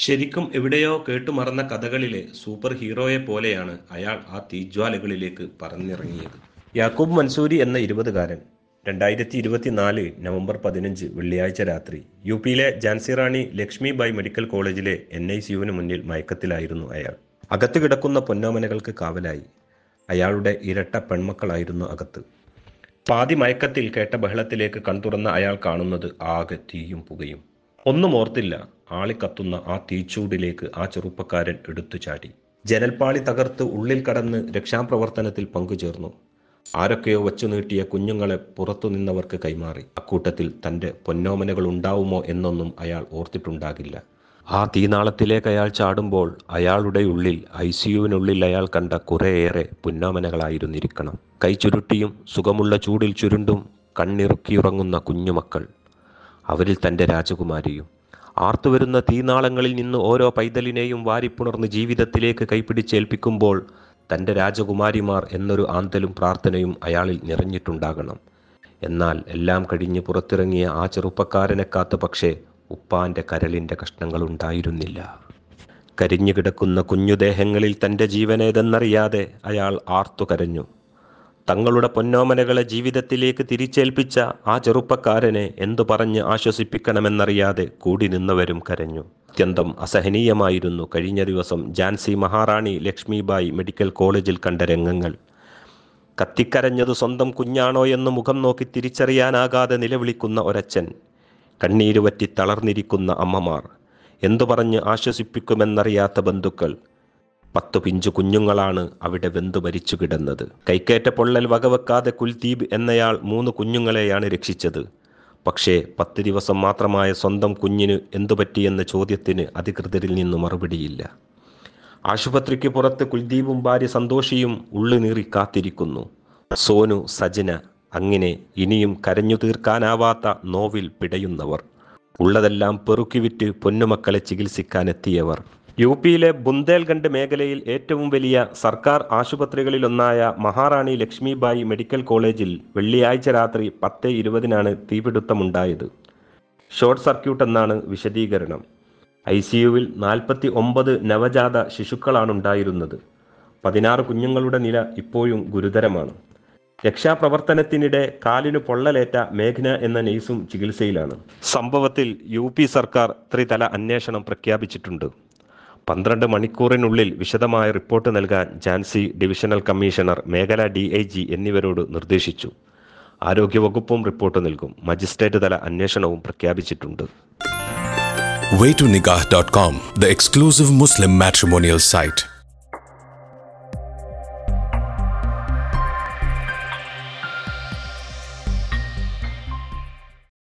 ശരിക്കും എവിടെയോ കേട്ടുമറന്ന കഥകളിലെ സൂപ്പർ ഹീറോയെ പോലെയാണ് അയാൾ ആ തീജ്വാലകളിലേക്ക് പറന്നിറങ്ങിയത് യാക്കൂബ് മൻസൂരി എന്ന ഇരുപതുകാരൻ രണ്ടായിരത്തി ഇരുപത്തിനാല് നവംബർ പതിനഞ്ച് വെള്ളിയാഴ്ച രാത്രി യു പിയിലെ ജാൻസിറാണി ലക്ഷ്മി മെഡിക്കൽ കോളേജിലെ എൻ ഐ സിയുവിന് മുന്നിൽ മയക്കത്തിലായിരുന്നു അയാൾ അകത്ത് കിടക്കുന്ന പൊന്നോമനകൾക്ക് കാവലായി അയാളുടെ ഇരട്ട പെൺമക്കളായിരുന്നു അകത്ത് പാതി മയക്കത്തിൽ കേട്ട ബഹളത്തിലേക്ക് കൺതുറന്ന അയാൾ കാണുന്നത് ആകെ തീയും പുകയും ഒന്നും ഓർത്തില്ല കത്തുന്ന ആ തീച്ചൂടിലേക്ക് ആ ചെറുപ്പക്കാരൻ എടുത്തു ചാടി ജനൽപ്പാളി തകർത്ത് ഉള്ളിൽ കടന്ന് രക്ഷാപ്രവർത്തനത്തിൽ പങ്കുചേർന്നു ആരൊക്കെയോ വച്ചു നീട്ടിയ കുഞ്ഞുങ്ങളെ പുറത്തു നിന്നവർക്ക് കൈമാറി അക്കൂട്ടത്തിൽ തൻ്റെ പൊന്നോമനകൾ ഉണ്ടാവുമോ എന്നൊന്നും അയാൾ ഓർത്തിട്ടുണ്ടാകില്ല ആ തീനാളത്തിലേക്ക് അയാൾ ചാടുമ്പോൾ അയാളുടെ ഉള്ളിൽ ഐ സിയുവിനുള്ളിൽ അയാൾ കണ്ട കുറേയേറെ പുന്നോമനകളായിരുന്നിരിക്കണം കൈ ചുരുട്ടിയും സുഖമുള്ള ചൂടിൽ ചുരുണ്ടും കണ്ണിറുക്കിയുറങ്ങുന്ന കുഞ്ഞുമക്കൾ അവരിൽ തൻ്റെ രാജകുമാരിയും ആർത്തുവരുന്ന തീനാളങ്ങളിൽ നിന്ന് ഓരോ പൈതലിനെയും വാരിപ്പുണർന്ന് ജീവിതത്തിലേക്ക് കൈപ്പിടിച്ചേൽപ്പിക്കുമ്പോൾ തൻ്റെ രാജകുമാരിമാർ എന്നൊരു ആന്തലും പ്രാർത്ഥനയും അയാളിൽ നിറഞ്ഞിട്ടുണ്ടാകണം എന്നാൽ എല്ലാം കഴിഞ്ഞ് പുറത്തിറങ്ങിയ ആ ചെറുപ്പക്കാരനെ കാത്ത പക്ഷേ ഉപ്പാൻ്റെ കരളിൻ്റെ കഷ്ണങ്ങളുണ്ടായിരുന്നില്ല കരിഞ്ഞുകിടക്കുന്ന കുഞ്ഞുദേഹങ്ങളിൽ തൻ്റെ ജീവനേതെന്നറിയാതെ അയാൾ ആർത്തു കരഞ്ഞു തങ്ങളുടെ പൊന്നോമനകളെ ജീവിതത്തിലേക്ക് തിരിച്ചേൽപ്പിച്ച ആ ചെറുപ്പക്കാരനെ എന്തു പറഞ്ഞ് ആശ്വസിപ്പിക്കണമെന്നറിയാതെ കൂടി നിന്നവരും കരഞ്ഞു അത്യന്തം അസഹനീയമായിരുന്നു കഴിഞ്ഞ ദിവസം ജാൻസി മഹാറാണി ലക്ഷ്മിബായി മെഡിക്കൽ കോളേജിൽ കണ്ട രംഗങ്ങൾ കത്തിക്കരഞ്ഞത് സ്വന്തം കുഞ്ഞാണോ എന്ന് മുഖം നോക്കി തിരിച്ചറിയാനാകാതെ നിലവിളിക്കുന്ന ഒരച്ഛൻ കണ്ണീരുവറ്റി തളർന്നിരിക്കുന്ന അമ്മമാർ എന്തു പറഞ്ഞ് ആശ്വസിപ്പിക്കുമെന്നറിയാത്ത ബന്ധുക്കൾ പത്തു പിഞ്ചു കുഞ്ഞുങ്ങളാണ് അവിടെ വെന്തു മരിച്ചു കിടന്നത് കൈക്കേറ്റ പൊള്ളൽ വകവെക്കാതെ കുൽദീപ് എന്നയാൾ മൂന്ന് കുഞ്ഞുങ്ങളെയാണ് രക്ഷിച്ചത് പക്ഷേ പത്ത് ദിവസം മാത്രമായ സ്വന്തം കുഞ്ഞിന് പറ്റിയെന്ന ചോദ്യത്തിന് അധികൃതരിൽ നിന്ന് മറുപടിയില്ല ആശുപത്രിക്ക് പുറത്ത് കുൽദീപും ഭാര്യ സന്തോഷിയും ഉള്ളുനീറി കാത്തിരിക്കുന്നു സോനു സജന അങ്ങനെ ഇനിയും കരഞ്ഞു തീർക്കാനാവാത്ത നോവിൽ പിടയുന്നവർ ഉള്ളതെല്ലാം പെറുക്കിവിറ്റ് പൊന്നുമക്കളെ ചികിത്സിക്കാനെത്തിയവർ യു പിയിലെ ബുന്ദേൽഖണ്ഡ് മേഖലയിൽ ഏറ്റവും വലിയ സർക്കാർ ആശുപത്രികളിലൊന്നായ മഹാറാണി ലക്ഷ്മിബായി മെഡിക്കൽ കോളേജിൽ വെള്ളിയാഴ്ച രാത്രി പത്ത് ഇരുപതിനാണ് തീപിടുത്തമുണ്ടായത് ഷോർട്ട് സർക്യൂട്ട് എന്നാണ് വിശദീകരണം ഐ സി യുവിൽ നാൽപ്പത്തി ഒമ്പത് നവജാത ശിശുക്കളാണുണ്ടായിരുന്നത് പതിനാറ് കുഞ്ഞുങ്ങളുടെ നില ഇപ്പോഴും ഗുരുതരമാണ് രക്ഷാപ്രവർത്തനത്തിനിടെ കാലിനു പൊള്ളലേറ്റ മേഘ്ന എന്ന നെയ്സും ചികിത്സയിലാണ് സംഭവത്തിൽ യു സർക്കാർ ത്രിതല അന്വേഷണം പ്രഖ്യാപിച്ചിട്ടുണ്ട് പന്ത്രണ്ട് മണിക്കൂറിനുള്ളിൽ വിശദമായ റിപ്പോർട്ട് നൽകാൻ ഝാൻസി ഡിവിഷണൽ കമ്മീഷണർ മേഖല ഡി ഐ ജി എന്നിവരോട് നിർദ്ദേശിച്ചു ആരോഗ്യവകുപ്പും റിപ്പോർട്ട് നൽകും മജിസ്ട്രേറ്റ് തല അന്വേഷണവും പ്രഖ്യാപിച്ചിട്ടുണ്ട് way to nikah.com the exclusive muslim matrimonial site